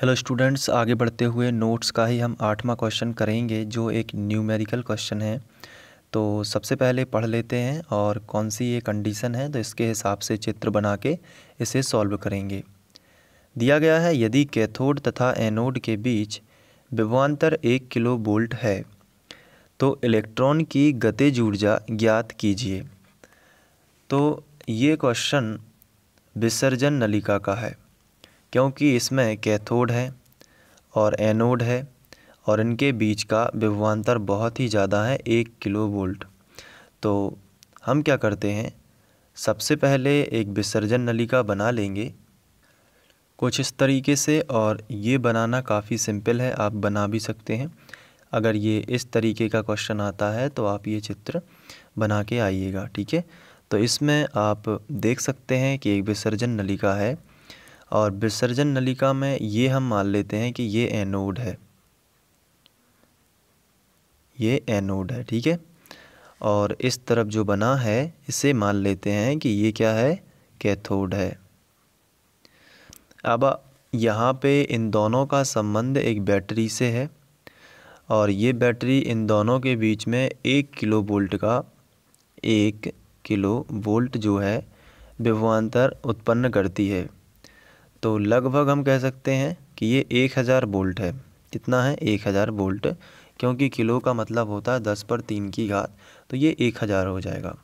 hello students आगे बढ़ते हुए नोट्स का ही हम आठवां क्वेश्चन करेंगे जो एक न्यूमेरिकल क्वेश्चन है तो सबसे पहले पढ़ लेते हैं और कौन सी ये कंडीशन है तो इसके हिसाब से चित्र बना के इसे सॉल्व करेंगे दिया गया है यदि कैथोड तथा एनोड के बीच विभवान्तर एक किलो बोल्ट है तो इलेक्ट्रॉन की गतिज ऊर्जा ज्ञात कीजिए तो ये क्वेश्चन विसर्जन नलिका का है क्योंकि इसमें कैथोड है और एनोड है और इनके बीच का विभवान्तर बहुत ही ज़्यादा है एक किलो वोल्ट तो हम क्या करते हैं सबसे पहले एक विसर्जन नलिका बना लेंगे कुछ इस तरीके से और ये बनाना काफ़ी सिंपल है आप बना भी सकते हैं अगर ये इस तरीके का क्वेश्चन आता है तो आप ये चित्र बना के आइएगा ठीक है तो इसमें आप देख सकते हैं कि एक विसर्जन नलिका है और विसर्जन नलिका में ये हम मान लेते हैं कि ये एनोड है ये एनोड है ठीक है और इस तरफ जो बना है इसे मान लेते हैं कि ये क्या है कैथोड है अब यहाँ पे इन दोनों का संबंध एक बैटरी से है और ये बैटरी इन दोनों के बीच में एक किलो वोल्ट का एक किलो वोल्ट जो है विभवान्तर उत्पन्न करती है तो लगभग हम कह सकते हैं कि ये एक हज़ार बोल्ट है कितना है एक हज़ार बोल्ट क्योंकि किलो का मतलब होता है दस पर तीन की घात तो ये एक हज़ार हो जाएगा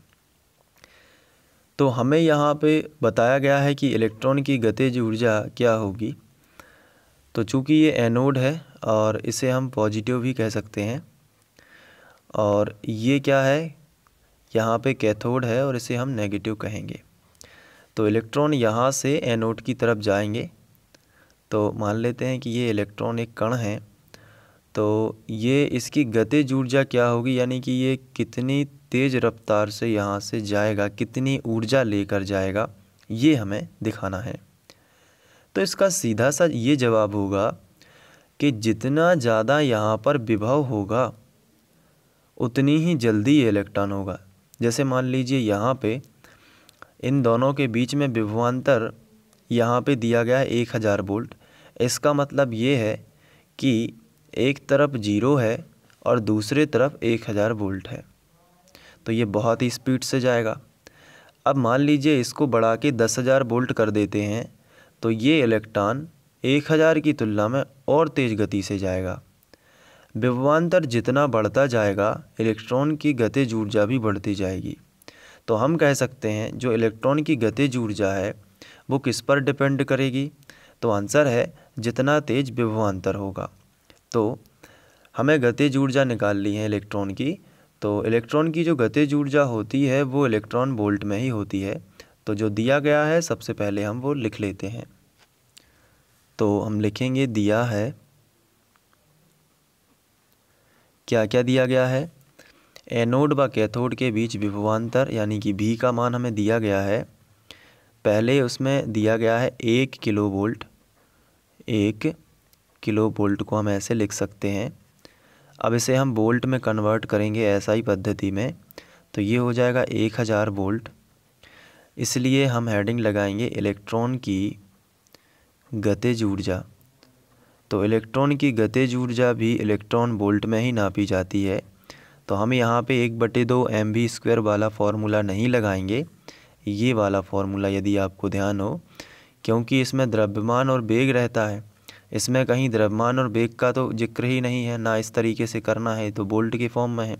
तो हमें यहाँ पे बताया गया है कि इलेक्ट्रॉन की गतिज ऊर्जा क्या होगी तो चूँकि ये एनोड है और इसे हम पॉजिटिव भी कह सकते हैं और ये क्या है यहाँ पे कैथोड है और इसे हम नेगेटिव कहेंगे तो इलेक्ट्रॉन यहाँ से एनोड की तरफ जाएंगे तो मान लेते हैं कि ये इलेक्ट्रॉन एक कण है तो ये इसकी गतिज ऊर्जा क्या होगी यानी कि ये कितनी तेज़ रफ्तार से यहाँ से जाएगा कितनी ऊर्जा लेकर जाएगा ये हमें दिखाना है तो इसका सीधा सा ये जवाब होगा कि जितना ज़्यादा यहाँ पर विभव होगा उतनी ही जल्दी ये इलेक्ट्रॉन होगा जैसे मान लीजिए यहाँ पे इन दोनों के बीच में विभवान्तर यहाँ पे दिया गया है एक हज़ार वोल्ट इसका मतलब ये है कि एक तरफ जीरो है और दूसरे तरफ एक हज़ार वोल्ट है तो ये बहुत ही स्पीड से जाएगा अब मान लीजिए इसको बढ़ा के दस हज़ार वोल्ट कर देते हैं तो ये इलेक्ट्रॉन एक हज़ार की तुलना में और तेज़ गति से जाएगा विभवान्तर जितना बढ़ता जाएगा इलेक्ट्रॉन की गतिज ऊर्जा भी बढ़ती जाएगी तो हम कह सकते हैं जो इलेक्ट्रॉन की गतिज ऊर्जा है वो किस पर डिपेंड करेगी तो आंसर है जितना तेज विभवान्तर होगा तो हमें गतिज ऊर्जा ली है इलेक्ट्रॉन की तो इलेक्ट्रॉन की जो गतिज ऊर्जा होती है वो इलेक्ट्रॉन वोल्ट में ही होती है तो जो दिया गया है सबसे पहले हम वो लिख लेते हैं तो हम लिखेंगे दिया है क्या क्या दिया गया है एनोड व कैथोड के बीच विभवान्तर यानी कि भी का मान हमें दिया गया है पहले उसमें दिया गया है एक किलो वोल्ट एक किलो वोल्ट को हम ऐसे लिख सकते हैं अब इसे हम वोल्ट में कन्वर्ट करेंगे ऐसा ही पद्धति में तो ये हो जाएगा एक हज़ार वोल्ट इसलिए हम हेडिंग लगाएंगे इलेक्ट्रॉन की गतिज ऊर्जा तो इलेक्ट्रॉन की गतिज ऊर्जा भी इलेक्ट्रॉन वोल्ट में ही नापी जाती है तो हम यहाँ पे एक बटे दो एम वी स्क्वेयर वाला फार्मूला नहीं लगाएंगे ये वाला फार्मूला यदि आपको ध्यान हो क्योंकि इसमें द्रव्यमान और बेग रहता है इसमें कहीं द्रव्यमान और बेग का तो जिक्र ही नहीं है ना इस तरीके से करना है तो बोल्ट के फॉर्म में है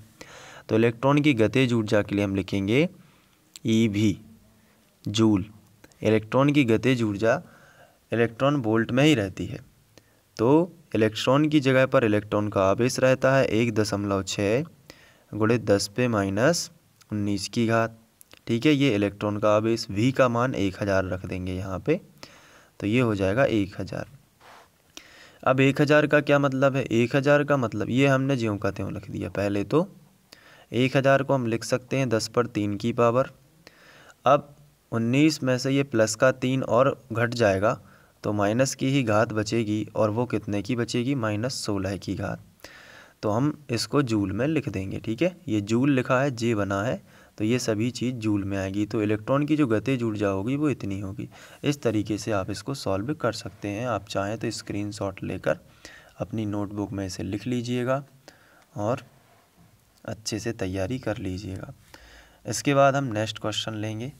तो इलेक्ट्रॉन की गतिज ऊर्जा के लिए हम लिखेंगे ई e भी जूल इलेक्ट्रॉन की गतिज ऊर्जा इलेक्ट्रॉन बोल्ट में ही रहती है तो इलेक्ट्रॉन की जगह पर इलेक्ट्रॉन का आवेश रहता है एक दशमलव छः गुड़े दस पे माइनस उन्नीस की घात ठीक है ये इलेक्ट्रॉन का अब इस वी का मान एक हज़ार रख देंगे यहाँ पे तो ये हो जाएगा एक हज़ार अब एक हज़ार का क्या मतलब है एक हज़ार का मतलब ये हमने ज्यों का त्यों लिख दिया पहले तो एक हज़ार को हम लिख सकते हैं दस पर तीन की पावर अब उन्नीस में से ये प्लस का तीन और घट जाएगा तो माइनस की ही घात बचेगी और वो कितने की बचेगी माइनस सोलह की घात तो हम इसको जूल में लिख देंगे ठीक है ये जूल लिखा है जे बना है तो ये सभी चीज़ जूल में आएगी तो इलेक्ट्रॉन की जो गति जुड़ जाओगी वो इतनी होगी इस तरीके से आप इसको सॉल्व कर सकते हैं आप चाहें तो शॉट लेकर अपनी नोटबुक में इसे लिख लीजिएगा और अच्छे से तैयारी कर लीजिएगा इसके बाद हम नेक्स्ट क्वेश्चन लेंगे